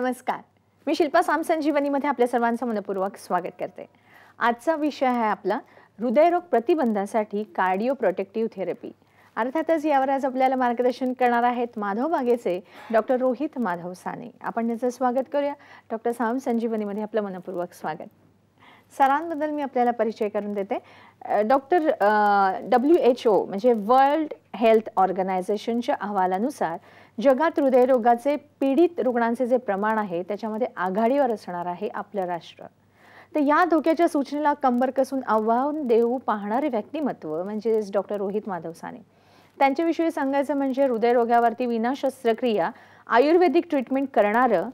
नमस्कार मी शिल्पा सामसंजीवनीमध्ये आपल्या सर्वांचं मनपूर्वक स्वागत करते आजचा विषय आहे आपला हृदयरोग प्रतिबंधासाठी कार्डिओ प्रोटेक्टिव्ह थेरपी अर्थातच यावर आज आपल्याला मार्गदर्शन करणार आहेत माधव बागेचे डॉक्टर रोहित माधव साने आपण याचं स्वागत करूया डॉक्टर साम संजीवनीमध्ये आपलं मनपूर्वक स्वागत सरांबद्दल मी आपल्याला परिचय करून देते डॉक्टर डब्ल्यू एच ओ म्हणजे वर्ल्ड हेल्थ ऑर्गनायझेशनच्या अहवालानुसार जगात हृदयरोगाचे पीडित रुग्णांचे जे प्रमाण आहे त्याच्यामध्ये आघाडीवर असणार आहे आपलं राष्ट्र तर या धोक्याच्या सूचनेला कंबर कसून आव्हान देऊ पाहणारे व्यक्तिमत्व म्हणजेच डॉक्टर रोहित माधवसाने त्यांच्याविषयी सांगायचं म्हणजे हृदयरोगावरती विना शस्त्रक्रिया आयुर्वेदिक ट्रीटमेंट करणारं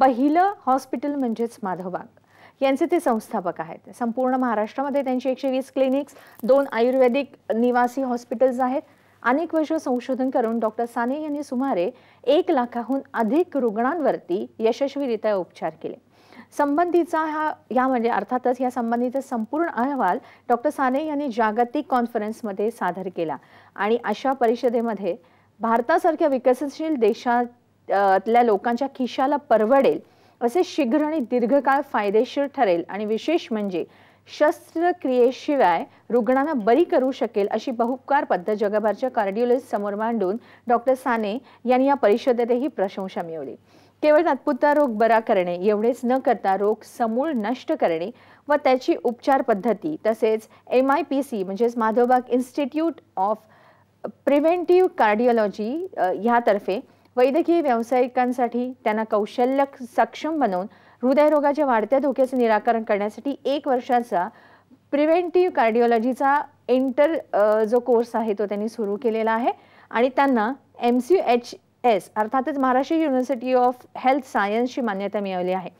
पहिलं हॉस्पिटल म्हणजेच माधवबाग यांचे ते संस्थापक आहेत संपूर्ण महाराष्ट्रामध्ये त्यांची एकशे वीस क्लिनिक्स दोन आयुर्वेदिक निवासी हॉस्पिटल्स आहेत अनेक वर्ष संशोधन करून डॉक्टर साने यांनी सुमारे एक लाखाहून अधिक रुग्णांवरती यशस्वीरित्या उपचार केले संबंधीचा हा या म्हणजे अर्थातच या संबंधीचा संपूर्ण अहवाल डॉक्टर साने यांनी जागतिक कॉन्फरन्समध्ये सादर केला आणि अशा परिषदेमध्ये भारतासारख्या विकसनशील देशातल्या लोकांच्या खिशाला परवडेल असे शीघ्र आणि दीर्घकाळ फायदेशीर ठरेल आणि विशेष म्हणजे शस्त्रक्रियेशिवाय रुग्णांना बरी करू शकेल अशी बहुपकार पद्धत जगभरच्या कार्डिओलॉजिस्ट समोर मांडून डॉक्टर साने यांनी या परिषदेतही प्रशंसा मिळवली केवळ तात्पुरता रोग बरा करणे एवढेच न करता रोग समूळ नष्ट करणे व त्याची उपचार पद्धती तसेच एम आय पी सी म्हणजेच Madhavbaug institute of preventive cardiology ह्यातर्फे वैद्यकीय व्यावसायिकांसाठी त्यांना कौशल्य सक्षम बनवून हृदयरोगाच्या वाढत्या धोक्याचं निराकरण करण्यासाठी एक वर्षाचा प्रिव्हेंटिव्ह कार्डिओलॉजीचा इंटर जो कोर्स आहे तो त्यांनी सुरू केलेला आहे आणि त्यांना एम सी एच एस अर्थातच महाराष्ट्र युनिव्हर्सिटी ऑफ हेल्थ सायन्सची मान्यता मिळवली आहे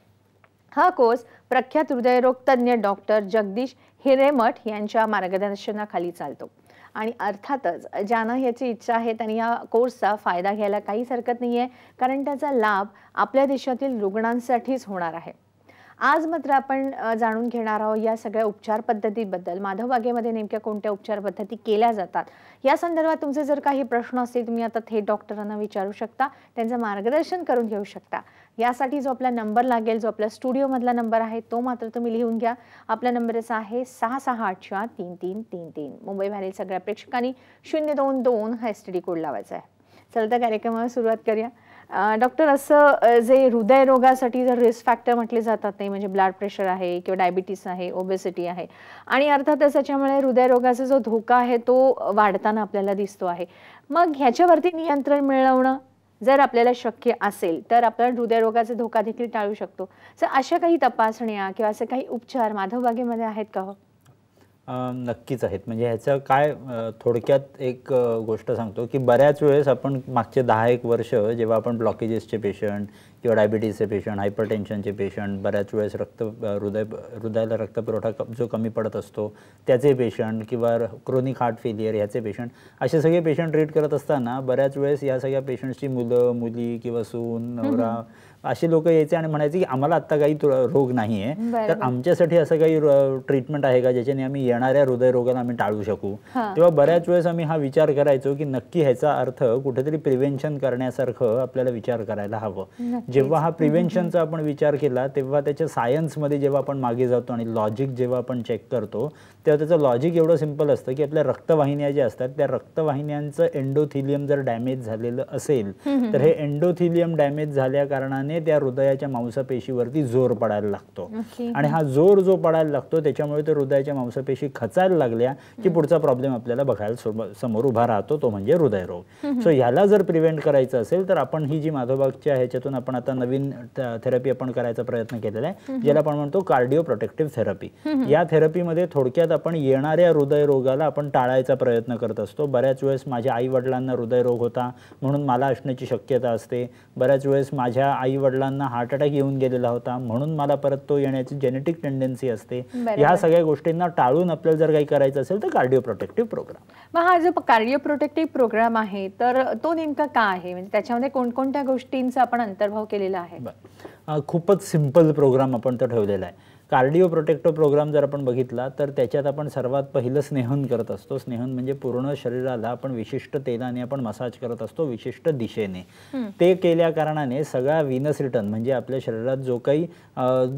हा कोर्स प्रख्यात हृदयरोग तज्ज्ञ डॉक्टर जगदीश हिरेमठ यांच्या मार्गदर्शनाखाली चालतो आणि अर्थातच ज्यांना याची इच्छा आहे त्यांनी या कोर्सचा फायदा घ्यायला काहीच हरकत नाही आहे कारण त्याचा लाभ आपल्या देशातील रुग्णांसाठीच होणार आहे आज मात्र आपण जाणून घेणार आहोत या सगळ्या उपचार पद्धतीबद्दल माधव बागेमध्ये नेमक्या कोणत्या उपचार पद्धती केल्या जातात या संदर्भात तुमचे जर काही प्रश्न असतील तुम्ही आता थेट डॉक्टरांना विचारू शकता त्यांचं मार्गदर्शन करून घेऊ शकता यासाठी जो आपला नंबर लागेल जो आपला स्टुडिओमधला नंबर आहे तो मात्र तुम्ही लिहून घ्या आपला नंबर असा आहे सहा सहा आठ चार तीन तीन तीन तीन मुंबई बाहेरील सगळ्या प्रेक्षकांनी शून्य दोन दोन हा एस टी डी कोड लावायचा आहे चलता कार्यक्रमाला सुरुवात करूया डॉक्टर असं जे हृदयरोगासाठी जर रिस्क फॅक्टर म्हटले जातात ते म्हणजे ब्लड प्रेशर आहे किंवा डायबिटीस आहे ओबेसिटी आहे आणि अर्थातच त्याच्यामुळे हृदयरोगाचा जो धोका आहे तो वाढताना आपल्याला दिसतो आहे मग ह्याच्यावरती नियंत्रण मिळवणं जर आपल्याला शक्य असेल तर आपण हृदयरोगाचा धोका देखील टाळू शकतो तर अशा काही तपासण्या किंवा असे काही उपचार माधवबागेमध्ये आहेत का हो नक्कीच आहेत म्हणजे ह्याचं काय थोडक्यात एक गोष्ट सांगतो की बऱ्याच वेळेस आपण मागचे दहा एक वर्ष जेव्हा आपण ब्लॉकेजेसचे पेशंट किंवा डायबिटीजचे पेशंट हायपरटेन्शनचे पेशंट बऱ्याच वेळेस रक्त हृदय हृदयाला रक्त रक्तपुरवठा जो कमी पडत असतो त्याचे पेशंट किंवा क्रोनिक हार्ट फेलियर ह्याचे पेशंट असे सगळे पेशंट ट्रीट करत असताना बऱ्याच वेळेस या सगळ्या पेशंटची मुलं मुली किंवा सून नवरा असे लोक यायचे आणि म्हणायचे की आम्हाला आता काही रोग नाही आहे तर आमच्यासाठी असं काही ट्रीटमेंट आहे का ज्याच्याने आम्ही येणाऱ्या हृदयरोगाला आम्ही टाळू शकू तेव्हा बऱ्याच वेळेस आम्ही हा विचार करायचो की नक्की ह्याचा अर्थ कुठेतरी प्रिव्हेन्शन करण्यासारखं आपल्याला विचार करायला हवं जेव्हा हा प्रिव्हेन्शनचा आपण विचार केला तेव्हा त्याच्या सायन्समध्ये जेव्हा आपण मागे जातो आणि लॉजिक जेव्हा आपण चेक करतो तेव्हा त्याचं लॉजिक एवढं सिम्पल असतं की आपल्या रक्तवाहिन्या ज्या असतात त्या रक्तवाहिन्यांचं एंडोथिलियम जर डॅमेज झालेलं असेल तर हे एन्डोथिलियम डॅमेज झाल्या कारणाने वेगाने त्या हृदयाच्या मांसपेशीवरती जोर पडायला लागतो आणि हा जोर जो पडायला लागतो त्याच्यामुळे तर हृदयाच्या मांसपेशी खचायला लागल्या की पुढचा प्रॉब्लेम आपल्याला बघायला समोर उभा राहतो तो म्हणजे हृदयरोग सो ह्याला जर प्रिव्हेंट करायचं असेल तर आपण ही जी माधोबागच्या ह्याच्यातून आपण आता नवीन थेरपी आपण करायचा प्रयत्न केलेला आहे ज्याला आपण म्हणतो कार्डिओ प्रोटेक्टिव्ह थेरपी या थेरपीमध्ये थोडक्यात आपण येणाऱ्या हृदयरोगाला आपण टाळायचा प्रयत्न करत असतो बऱ्याच वेळेस माझ्या आई वडिलांना हृदयरोग होता म्हणून मला असण्याची शक्यता असते बऱ्याच वेळेस माझ्या आई वडिलांना हार्ट अटॅक येऊन गेलेला होता म्हणून मला परत तो येण्याची जेनेटिक टेंडन्सी असते ह्या सगळ्या गोष्टींना टाळून आपल्याला जर काही करायचं असेल तर कार्डिओ प्रोटेक्टिव्ह प्रोग्राम मग हा जो कार्डिओ प्रोटेक्टिव्ह प्रोग्राम आहे तर तो नेमका का आहे म्हणजे त्याच्यामध्ये कोणकोणत्या गोष्टींचा आपण अंतर्भाव केलेला आहे खूपच सिम्पल प्रोग्राम आपण तो ठेवलेला आहे कार्डिओ प्रोटेक्टो प्रोग्राम जर आपण बघितला तर त्याच्यात आपण सर्वात पहिलं स्नेहन करत असतो स्नेहन म्हणजे पूर्ण शरीराला आपण विशिष्ट तेलाने आपण मसाज करत असतो विशिष्ट दिशेने ते केल्या कारणाने सगळा विनस रिटर्न म्हणजे आपल्या शरीरात जो काही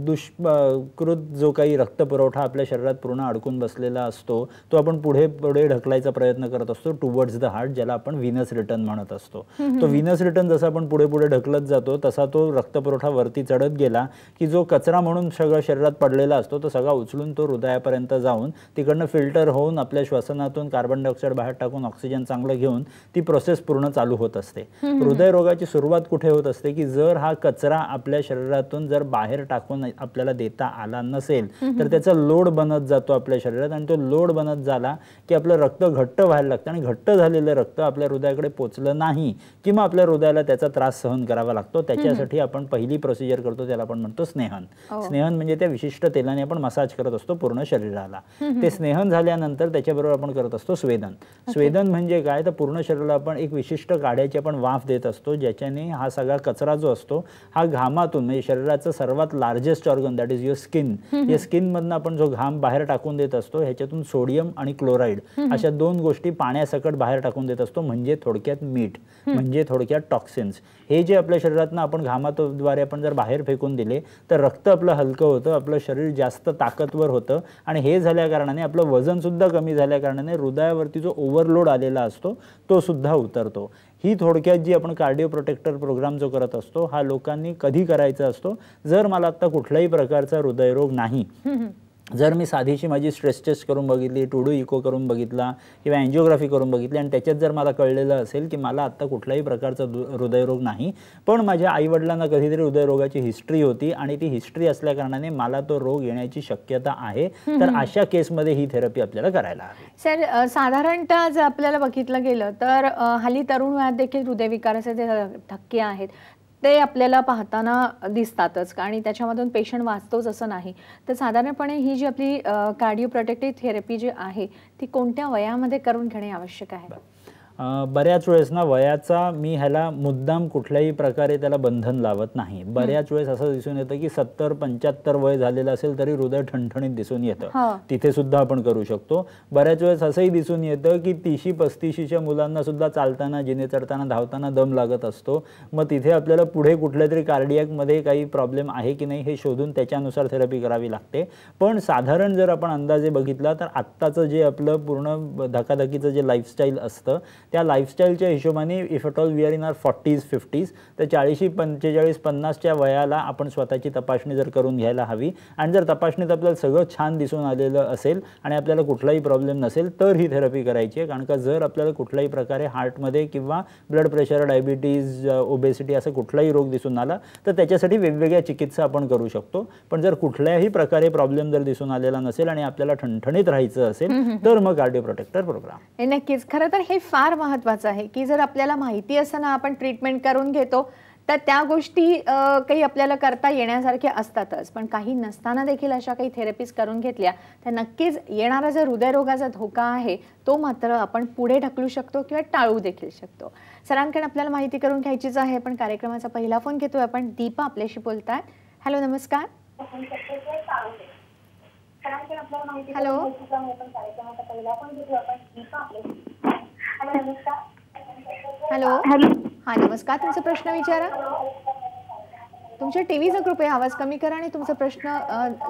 दुष्कृत जो काही रक्तपुरवठा आपल्या शरीरात पूर्ण अडकून बसलेला असतो तो आपण पुढे पुढे ढकलायचा प्रयत्न करत असतो टुवर्ड्स द हार्ट ज्याला आपण विनस रिटर्न म्हणत असतो तो विनस रिटर्न जसा आपण पुढे पुढे ढकलत जातो तसा तो पुरवठा वरती चढत गेला की जो कचरा म्हणून सगळं शरीरात पडलेला असतो तो सगळा उचलून तो हृदयापर्यंत जाऊन तिकडनं फिल्टर होऊन आपल्या श्वसनातून कार्बन डायऑक्साईड बाहेर टाकून ऑक्सिजन चांगलं घेऊन ती प्रोसेस पूर्ण चालू होत असते हृदयरोगाची सुरुवात कुठे होत असते की जर हा कचरा आपल्या शरीरातून जर बाहेर टाकून आपल्याला देता आला नसेल तर त्याचा लोड बनत जातो आपल्या शरीरात आणि तो लोड बनत झाला की आपलं रक्त घट्ट व्हायला लागतं आणि घट्ट झालेलं रक्त आपल्या हृदयाकडे पोचलं नाही किंवा आपल्या हृदयाला त्याचा त्रास सहन करावा लागतो त्याच्यासाठी आपण पहिली प्रोसिजर करतो त्याला आपण म्हणतो स्नेहन हो. स्नेहन म्हणजे त्या विशिष्ट तेलाने आपण मसाज करत असतो पूर्ण शरीराला ते स्नेहन झाल्यानंतर त्याच्याबरोबर आपण करत असतो स्वेदन स्वेदन म्हणजे काय तर पूर्ण शरीराला आपण एक विशिष्ट काढ्याची आपण वाफ देत असतो ज्याच्याने हा सगळा कचरा जो असतो हा घामातून म्हणजे शरीराचं सर्वात largest organ that is your skin या स्किनमधनं आपण जो घाम बाहेर टाकून देत असतो ह्याच्यातून सोडियम आणि क्लोराईड अशा दोन गोष्टी पाण्यासकट बाहेर टाकून देत असतो म्हणजे थोडक्यात मीठ म्हणजे थोडक्यात टॉक्सिन्स हे जे आपल्या शरीरात आपण घामाद्वारे आपण जर बाहेर फेकून दिले तर रक्त आपलं हलकं होतं आपलं आपलं शरीर जास्त ताकदवर होतं आणि हे झाल्या कारणाने आपलं वजनसुद्धा कमी झाल्या कारणाने हृदयावरती जो ओव्हरलोड आलेला असतो तो सुद्धा उतरतो ही थोडक्यात जी आपण कार्डिओ प्रोटेक्टर प्रोग्राम जो करत असतो हा लोकांनी कधी करायचा असतो जर मला आत्ता कुठल्याही प्रकारचा हृदयरोग नाही जर मी साधीची माझी स्ट्रेस टेस्ट करून बघितली टू डू इको करून बघितला किंवा अँजिओग्राफी करून बघितली आणि त्याच्यात जर मला कळलेलं असेल की मला आत्ता कुठल्याही प्रकारचा हृदयरोग नाही पण माझ्या आईवडिलांना कधीतरी हृदयरोगाची हिस्ट्री होती आणि ती हिस्ट्री असल्याकारणाने मला तो रोग येण्याची शक्यता आहे तर अशा केसमध्ये ही थेरपी आपल्याला करायला सर साधारणतः जर आपल्याला बघितलं गेलं तर हल्ली तरुण वयात देखील हृदयविकाराचे जे धक्के आहेत ते आपल्याला पाहताना दिसतातच आणि त्याच्यामधून पेशंट वाचतोच असं नाही तर साधारणपणे ही जी आपली कार्डिओ प्रोटेक्टिव्ह थेरपी जी आहे ती कोणत्या वयामध्ये करून घेणे आवश्यक आहे बऱ्याच वेळेस ना वयाचा मी ह्याला मुद्दाम कुठल्याही प्रकारे त्याला बंधन लावत नाही बऱ्याच वेळेस असं दिसून येतं की सत्तर पंच्याहत्तर वय झालेलं असेल तरी हृदय ठणठणीत दिसून येतं हो. तिथे सुद्धा आपण करू शकतो बऱ्याच वेळेस असंही दिसून येतं की तीशी पस्तीशीच्या मुलांना सुद्धा चालताना जिने चढताना धावताना दम लागत असतो मग तिथे आपल्याला पुढे कुठल्या तरी कार्डियकमध्ये काही प्रॉब्लेम आहे की नाही हे शोधून त्याच्यानुसार थेरपी करावी लागते पण साधारण जर आपण अंदाजे बघितला तर आत्ताचं जे आपलं पूर्ण धकाधकीचं जे लाईफस्टाईल असतं त्या लाईफस्टाईलच्या हिशोबाने if all we are in our forties fifties तर चाळीशी पंचेचाळीस पन्नासच्या वयाला आपण स्वतःची तपासणी जर करून घ्यायला हवी आणि जर तपासणीत आपल्याला सगळं छान दिसून आलेलं असेल आणि आपल्याला कुठलाही प्रॉब्लेम नसेल तर ही थेरपी करायची आहे कारण का जर आपल्याला कुठल्याही प्रकारे हार्टमध्ये किंवा ब्लड प्रेशर डायबिटीज ओबेसिटी असा कुठलाही रोग दिसून आला तर त्याच्यासाठी वेगवेगळ्या चिकित्सा आपण करू शकतो पण जर कुठल्याही प्रकारे प्रॉब्लेम जर दिसून आलेला नसेल आणि आपल्याला ठणठणीत राहायचं असेल तर मग कार्डिओ प्रोटेक्टर प्रोग्राम नक्कीच खरं तर हे फार महत्वाचं आहे की जर आपल्याला माहिती असताना आपण ट्रीटमेंट करून घेतो तर त्या गोष्टी काही आपल्याला करता येण्यासारख्या असतातच पण काही नसताना देखील अशा काही थेरपीज करून घेतल्या तर नक्कीच येणारा जो हृदयरोगाचा धोका आहे तो मात्र आपण पुढे ढकलू शकतो किंवा टाळू देखील शकतो सरांकडे आपल्याला माहिती करून घ्यायचीच आहे पण कार्यक्रमाचा पहिला फोन घेतोय आपण दीपा आपल्याशी बोलतात हॅलो नमस्कार हॅलो हॅलो हॅलो हा नमस्कार तुमचा प्रश्न विचारा तुमच्या टीव्हीचा कृपया आवाज कमी करा आणि तुमचा प्रश्न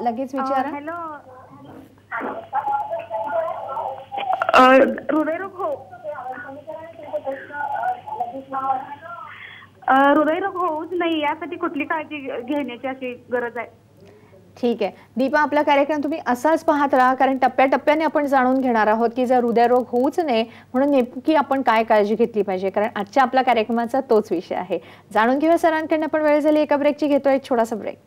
लगेच विचारा हॅलो हृदयरोग हो हृदयरोग होऊच नाही यासाठी कुठली काळजी घेण्याची अशी गरज आहे ठीक आहे दीपा आपला कार्यक्रम तुम्ही असाच पाहत राहा कारण टप्प्याटप्प्याने आपण जाणून घेणार आहोत की जर हृदयरोग होऊच नये म्हणून नेमकी आपण काय काळजी घेतली पाहिजे कारण आजच्या आपल्या कार्यक्रमाचा तोच विषय आहे जाणून घेऊया सरांकडून आपण वेळ झाली एका ब्रेकची घेतोय एक छोटासा ब्रेक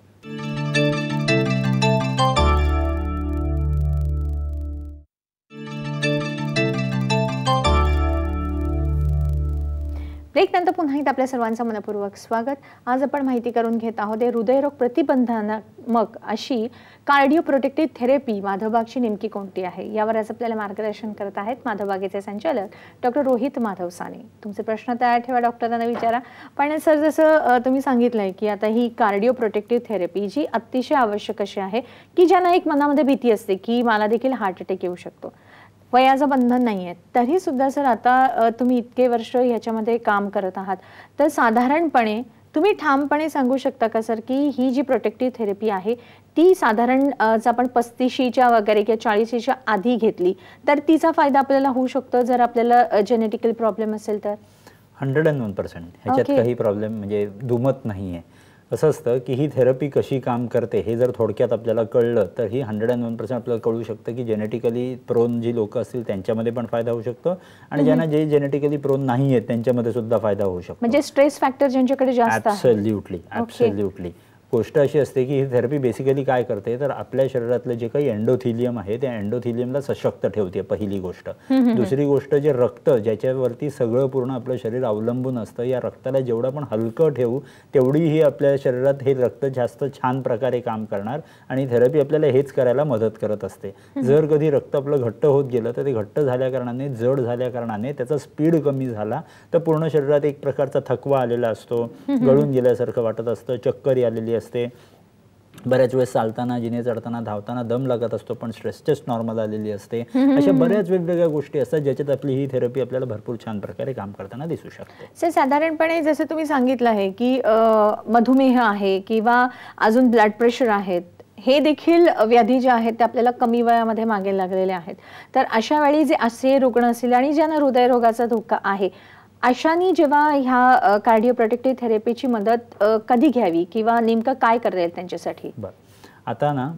नंतर पुन्हा एकदा आपल्या सर्वांचं मनपूर्वक स्वागत आज आपण माहिती करून घेत आहोत हृदयरोग प्रतिबंधात्मक अशी कार्डिओ प्रोटेक्टिव्ह थेरपी माधवबागची नेमकी कोणती आहे यावर आज आपल्याला मार्गदर्शन करत आहेत माधवबागेचे संचालक डॉक्टर रोहित माधव साने तुमचे प्रश्न तयार ठेवा डॉक्टरांना विचारा पण सर जसं तुम्ही सांगितलं की आता ही कार्डिओ प्रोटेक्टिव्ह थेरपी जी अतिशय आवश्यक अशी आहे की ज्यांना एक मनामध्ये भीती असते की मला देखील हार्ट अटॅक येऊ शकतो वयाचं बंधन नाही आहे तरी सुद्धा सर आता तुम्ही इतके वर्ष याच्यामध्ये काम करत आहात तर साधारणपणे तुम्ही ठामपणे सांगू शकता का सर की ही जी प्रोटेक्टिव्ह थेरपी आहे ती साधारण आपण पस्तीशीच्या वगैरे किंवा चाळीशीच्या आधी घेतली तर तिचा फायदा आपल्याला होऊ शकतो जर आपल्याला जेनेटिकल प्रॉब्लेम असेल तर हंड्रेड अँड वन पर्सेंट ह्याच्यात काही प्रॉब्लेम म्हणजे दुमत नाही आहे असं असतं की ही थेरपी कशी काम करते हे जर थोडक्यात आपल्याला कळलं तर ही हंड्रेड अँड वन पर्सेंट आपल्याला कळू शकतं की जेनेटिकली प्रोन जी लोक असतील त्यांच्यामध्ये पण फायदा होऊ शकतो आणि ज्यांना जे जेनेटिकली प्रोन नाही आहेत त्यांच्यामध्ये सुद्धा फायदा होऊ शकतो म्हणजे स्ट्रेस फॅक्टर ज्यांच्याकडे जास्त ऍब्सोल्युटली ॲब्सल्युटली गोष्ट अशी असते की ही थेरपी बेसिकली काय करते तर आपल्या शरीरातलं जे काही अँडोथिलियम आहे त्या अँडोथिलियमला सशक्त ठेवते पहिली गोष्ट दुसरी गोष्ट जे रक्त ज्याच्यावरती सगळं पूर्ण आपलं शरीर अवलंबून असतं या रक्ताला जेवढं पण हलकं ठेवू तेवढीही आपल्या शरीरात हे रक्त जास्त छान प्रकारे काम करणार आणि थेरपी आपल्याला हेच करायला मदत करत असते जर कधी रक्त आपलं घट्ट होत गेलं तर ते घट्ट झाल्या कारणाने जड झाल्याकारणाने त्याचा स्पीड कमी झाला तर पूर्ण शरीरात एक प्रकारचा थकवा आलेला असतो गळून गेल्यासारखं वाटत असतं चक्करी आलेली असते बऱ्याच वेळेस चालताना जिने चढताना धावताना दम लागत असतो पण स्ट्रेस टेस्ट नॉर्मल आलेली असते अशा बऱ्याच वेगवेगळ्या गोष्टी असतात ज्याच्यात आपली ही थेरपी आपल्याला भरपूर छान प्रकारे काम करताना दिसू शकते साधारणपणे जसं तुम्ही सांगितलं आहे की मधुमेह आहे किंवा अजून ब्लड प्रेशर आहेत हे देखील व्याधी जे आहेत ते आपल्याला कमी वयामध्ये मागे लागलेल्या आहेत तर अशा वेळी जे असे रुग्ण असतील आणि ज्यांना हृदयरोगाचा धोका आहे आशानी जेव्हा ह्या कार्डिओ प्रोटेक्टिव्ह थेरपीची मदत कधी घ्यावी किंवा नेमकं काय करता त्यांच्यासाठी आता ना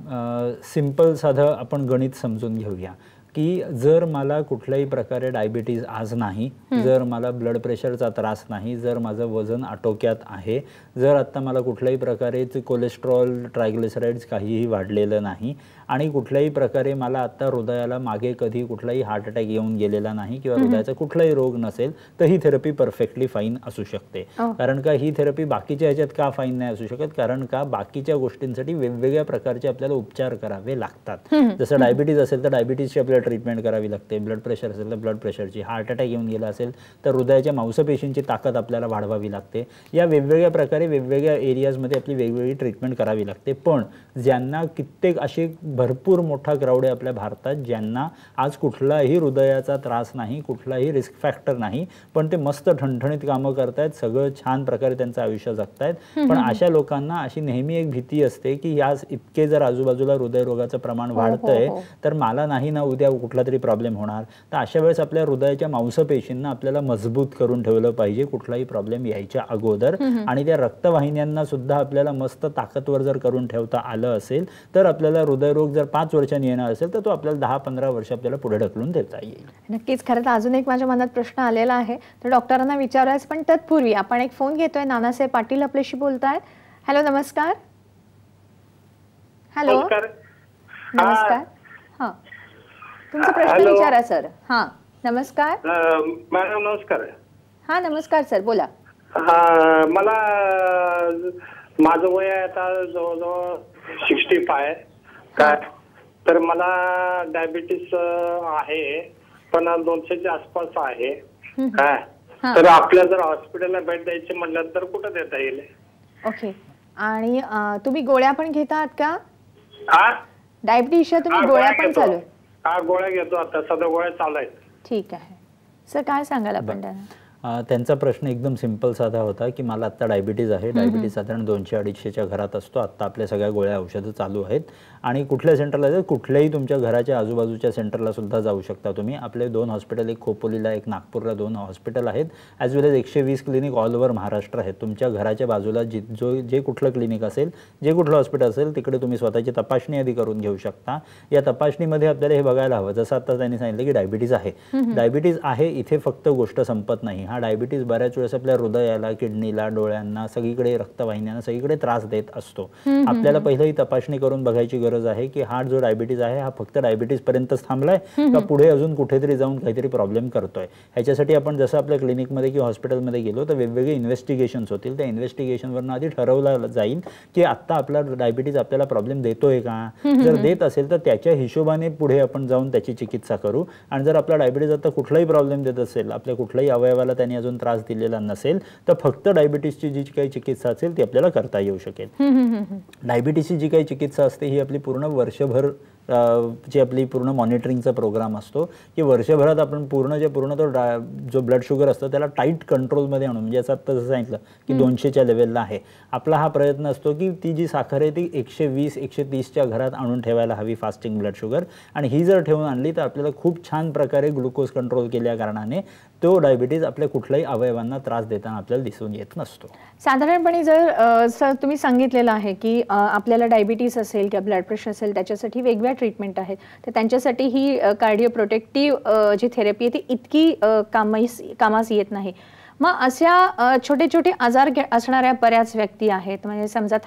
सिंपल साधं आपण गणित समजून घेऊया की जर मला कुठल्याही प्रकारे डायबिटीज आज नाही जर मला ब्लड प्रेशरचा त्रास नाही जर माझं वजन आटोक्यात आहे जर आत्ता मला कुठल्याही प्रकारे कोलेस्ट्रॉल ट्रायग्लिसराईड्स काहीही वाढलेलं नाही आणि कुठल्याही प्रकारे मला आत्ता हृदयाला मागे कधी कुठलाही हार्ट अटॅक येऊन गेलेला नाही किंवा हृदयाचा कुठलाही रोग नसेल तर ही थेरपी परफेक्टली फाईन असू शकते हो. कारण का ही थेरपी बाकीच्या ह्याच्यात का फाईन नाही असू शकत कारण का बाकीच्या गोष्टींसाठी वेगवेगळ्या प्रकारचे आपल्याला उपचार करावे लागतात जसं डायबिटीज असेल तर डायबिटीजची आपल्याला ट्रीटमेंट करावी लागते ब्लड प्रेशर असेल तर ब्लड प्रेशरची हार्ट अटॅक येऊन गेला असेल तर हृदयाच्या मांसपेशींची ताकद आपल्याला वाढवावी लागते या वेगवेगळ्या प्रकारे वेगवेगळ्या एरियाजमध्ये आपली वेगवेगळी ट्रीटमेंट करावी लागते पण ज्यांना कित्येक असे भरपूर मोठा क्राऊड आहे आपल्या भारतात ज्यांना आज कुठलाही हृदयाचा त्रास नाही कुठलाही रिस्क फॅक्टर नाही पण ते मस्त ठणठणीत कामं करतायत सगळं छान प्रकारे त्यांचं आयुष्य जगतायत पण अशा लोकांना अशी नेहमी एक भीती असते की या इतके जर आजूबाजूला हृदयरोगाचं प्रमाण हो, हो, वाढतंय हो. तर मला नाही ना उद्या कुठला तरी प्रॉब्लेम होणार तर अशा वेळेस आपल्या हृदयाच्या मांसपेशींना आपल्याला मजबूत करून ठेवलं पाहिजे कुठलाही प्रॉब्लेम यायच्या अगोदर आणि त्या रक्तवाहिन्यांना सुद्धा आपल्याला मस्त ताकदवर जर करून ठेवता आलं असेल तर आपल्याला हृदयरोग जर पाच वर्षांनी येणार असेल तर तो आपल्याला दहा पंधरा वर्ष आपल्याला पुढे ढकलून देता येईल नक्कीच खरं तर अजून एक माझ्या मनात प्रश्न आलेला आहे तर डॉक्टरांना विचारायचं पण तत्पूर्वी आपण एक फोन घेतोय नानासाहेब पाटील आपल्याशी बोलतायत हॅलो नमस्कार हॅलो नमस्कार हा तुमचा प्रश्न विचारा सर हा नमस्कार मॅडम नमस्कार हा नमस्कार सर बोला मला माझं वय आता जवळजवळ सिक्स्टी फाय काय तर मला डायबिटीस आहे पण दोनशेच्या आसपास आहे काय तर आपल्या जर हॉस्पिटलला भेट द्यायची म्हणलं तर कुठं देता येईल ओके आणि तुम्ही गोळ्या पण घेतात का डायबिटीसच्या तुम्ही गोळ्या पण चालू हा गोळ्या घेतो आता सध्या गोळ्या चालू आहेत ठीक आहे सर काय सांगाल आपण त्यांना त्यांचा प्रश्न एकदम सिम्पल साधा होता की मला आत्ता डायबिटीज आहे डायबिटीज साधारण दोनशे अडीचशेच्या घरात असतो आत्ता आपल्या सगळ्या गोळ्या औषधं चालू आहेत आणि कुठल्या सेंटरला कुठल्याही तुमच्या घराच्या आजूबाजूच्या सेंटरला सुद्धा जाऊ शकता तुम्ही आपले दोन हॉस्पिटल एक खोपोलीला एक नागपूरला दोन हॉस्पिटल आहेत ॲज वेल एज एकशे वीस क्लिनिक ऑल ओव्हर महाराष्ट्र आहेत तुमच्या घराच्या बाजूला जी जो जे कुठलं क्लिनिक असेल जे कुठलं हॉस्पिटल असेल तिकडे तुम्ही स्वतःची तपासणी आधी करून घेऊ शकता या तपासणीमध्ये आपल्याला हे बघायला हवं जसं आता त्यांनी सांगितलं की डायबिटीज आहे डायबिटीज आहे इथे फक्त गोष्ट संपत नाही हा डायबिटीज बऱ्याच वेळेस आपल्या हृदयाला किडनीला डोळ्यांना सगळीकडे रक्तवाहिन्यांना सगळीकडे त्रास देत असतो आपल्याला पहिलं ही तपासणी करून बघायची गरज आहे की हा जो डायबिटीज आहे हा फक्त डायबिटीज पर्यंतच थांबलाय का पुढे अजून कुठेतरी जाऊन काहीतरी प्रॉब्लेम करतोय ह्याच्यासाठी आपण जसं आपल्या क्लिनिकमध्ये किंवा हॉस्पिटलमध्ये गेलो तर वेगवेगळे इन्व्हेस्टिगेशन होतील त्या इन्व्हेस्टिगेशनवर आधी ठरवलं जाईल की आता आपला डायबिटीज आपल्याला प्रॉब्लेम देतोय का जर देत असेल तर त्याच्या हिशोबाने पुढे आपण जाऊन त्याची चिकित्सा करू आणि जर आपला डायबिटीज आता कुठलाही प्रॉब्लेम देत असेल आपल्या कुठल्याही अवयवाला त्यांनी अजून त्रास दिलेला नसेल तर फक्त डायबिटीसची जी काही चिकित्सा असेल ती आपल्याला करता येऊ शकेल डायबिटीसची जी काही चिकित्सा असते ही आपली पूर्ण वर्षभर जे आपली पूर्ण मॉनिटरिंगचा प्रोग्राम असतो की वर्षभरात आपण पूर्ण जे पूर्ण तो जो ब्लड शुगर असतो त्याला टाईट कंट्रोलमध्ये आणून म्हणजे असं आत्ता जसं सांगितलं की दोनशेच्या लेवलला आहे आपला हा प्रयत्न असतो की ती जी साखर आहे ती एकशे वीस एकशे तीसच्या घरात आणून ठेवायला हवी फास्टिंग ब्लड शुगर आणि ही जर ठेवून आणली तर आपल्याला खूप छान प्रकारे ग्लुकोज कंट्रोल केल्या कारणाने तो डायबिटीज आपल्या कुठल्याही अवयवांना त्रास देताना आपल्याला दिसून येत नसतो साधारणपणे जर तुम्ही सांगितलेलं आहे की आपल्याला डायबिटीज असेल किंवा ब्लड प्रेशर असेल त्याच्यासाठी वेगवेगळ्या वेगवेगळ्या ट्रीटमेंट आहेत तर त्यांच्यासाठी ही कार्डिओ प्रोटेक्टिव्ह जी थेरपी आहे ती इतकी कामास येत नाही मग अशा छोटे छोटे आजार असणाऱ्या बऱ्याच व्यक्ती आहेत म्हणजे समजा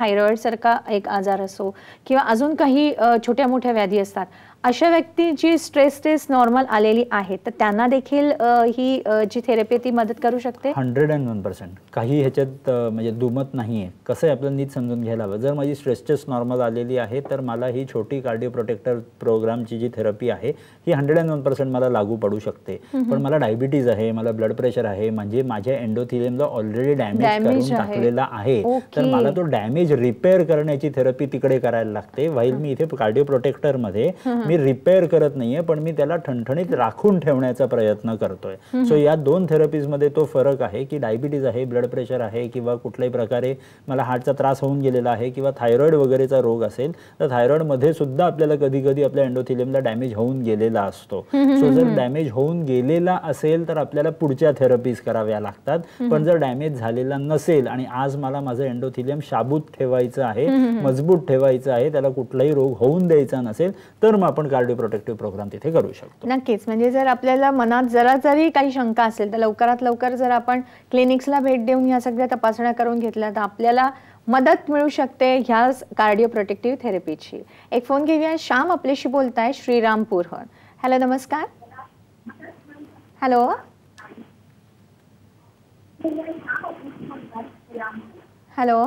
सारखा एक आजार असो किंवा अजून काही छोट्या मोठ्या व्याधी असतात अशा व्यक्तीची स्ट्रेस टेस्ट नॉर्मल आलेली आहे तर त्यांना देखील ही जी थेरपी ती मदत करू शकते हंड्रेड अँड वन पर्सेंट काही ह्याच्यात म्हणजे दुमत नाही आहे कसं आहे आपल्याला नीट समजून घ्यायला हवं जर माझी स्ट्रेस टेस्ट नॉर्मल आलेली आहे तर मला ही छोटी कार्डिओ प्रोटेक्टर प्रोग्रामची जी थेरपी आहे ही हंड्रेड अँड वन पर्सेंट मला लागू पडू शकते पण मला डायबिटीज आहे मला ब्लड प्रेशर आहे म्हणजे माझ्या एन्डोथिलियमला ऑलरेडी डॅमेज टाकलेला आहे तर मला तो डॅमेज रिपेअर करण्याची थेरपी तिकडे करायला लागते वाईल मी इथे कार्डिओ प्रोटेक्टरमध्ये मध्ये मी रिपेअर करत नाहीये पण मी त्याला ठणठणीत राखून ठेवण्याचा प्रयत्न करतोय सो या दोन थेरपीजमध्ये तो फरक आहे की डायबिटीज आहे ब्लड प्रेशर आहे किंवा कुठल्याही प्रकारे मला हार्टचा त्रास होऊन गेलेला आहे किंवा थायरॉइड वगैरेचा रोग असेल तर मध्ये सुद्धा आपल्याला कधी कधी आपल्या एन्डोथिलियमला डॅमेज होऊन गेलेला असतो सो जर डॅमेज होऊन गेलेला असेल तर आपल्याला पुढच्या थेरपीज कराव्या लागतात पण जर डॅमेज झालेला नसेल आणि आज मला माझं एन्डोथिलियम शाबूत ठेवायचं आहे मजबूत ठेवायचं आहे त्याला कुठलाही रोग होऊन द्यायचा नसेल तर मग आपण आपण कार्डिओ प्रोटेक्टिव्ह प्रोग्राम तिथे करू शकतो नक्कीच म्हणजे जर आपल्याला मनात जरा जरी काही शंका असेल तर लवकरात लवकर जर आपण क्लिनिक्सला भेट देऊन या सगळ्या तपासण्या करून घेतल्या तर आपल्याला मदत मिळू शकते ह्या कार्डिओ प्रोटेक्टिव्ह थेरपीची एक फोन घेऊया श्याम आपल्याशी बोलत आहे श्रीरामपूर हॅलो नमस्कार हॅलो हॅलो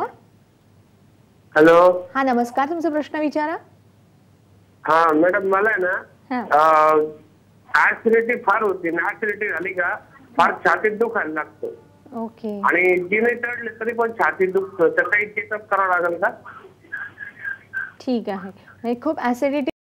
हॅलो हा नमस्कार तुमचा प्रश्न विचारा हा मॅडम मला ना ऍसिडिटी फार होती ना ऍसिडिटी झाली का फार छातीत दुखायला लागतो ओके आणि जिने चढले तरी पण छातीत दुखत तर काही चेकअप करावं लागेल का ठीक आहे म्हणजे खूप ऍसिडिटी